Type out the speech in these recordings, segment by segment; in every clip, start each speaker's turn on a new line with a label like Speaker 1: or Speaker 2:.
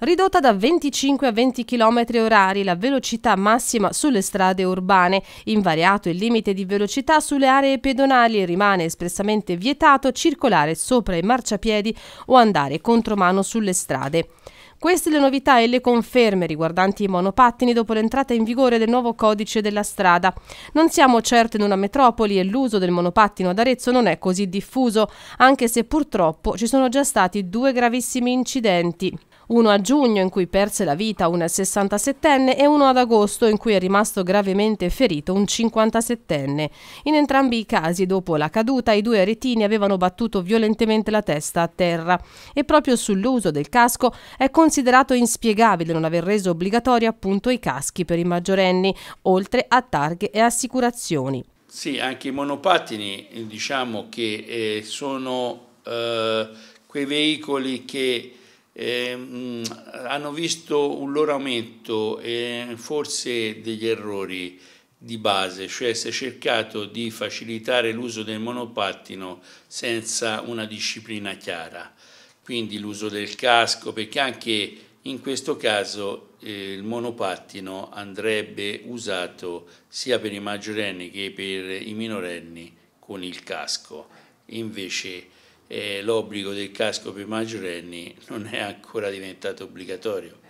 Speaker 1: ridotta da 25 a 20 km orari la velocità massima sulle strade urbane, invariato il limite di velocità sulle aree pedonali e rimane espressamente vietato circolare sopra i marciapiedi o andare contromano sulle strade. Queste le novità e le conferme riguardanti i monopattini dopo l'entrata in vigore del nuovo codice della strada. Non siamo certo in una metropoli e l'uso del monopattino ad Arezzo non è così diffuso, anche se purtroppo ci sono già stati due gravissimi incidenti uno a giugno in cui perse la vita un 67enne e uno ad agosto in cui è rimasto gravemente ferito un 57enne. In entrambi i casi, dopo la caduta, i due aretini avevano battuto violentemente la testa a terra e proprio sull'uso del casco è considerato inspiegabile non aver reso obbligatori appunto i caschi per i maggiorenni, oltre a targhe e assicurazioni.
Speaker 2: Sì, anche i monopattini diciamo che eh, sono eh, quei veicoli che eh, hanno visto un loro aumento e forse degli errori di base, cioè si è cercato di facilitare l'uso del monopattino senza una disciplina chiara, quindi l'uso del casco, perché anche in questo caso eh, il monopattino andrebbe usato sia per i maggiorenni che per i minorenni con il casco, invece eh, l'obbligo del casco per i maggiorenni non è ancora diventato obbligatorio.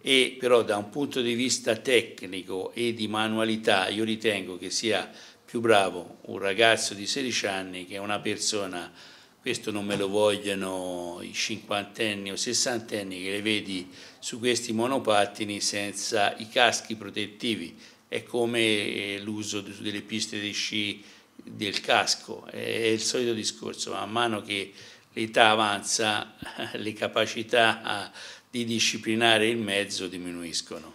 Speaker 2: E però da un punto di vista tecnico e di manualità io ritengo che sia più bravo un ragazzo di 16 anni che una persona, questo non me lo vogliono i cinquantenni o sessantenni che le vedi su questi monopattini senza i caschi protettivi, è come eh, l'uso delle piste di sci del casco, è il solito discorso, man mano che l'età avanza le capacità di disciplinare il mezzo diminuiscono.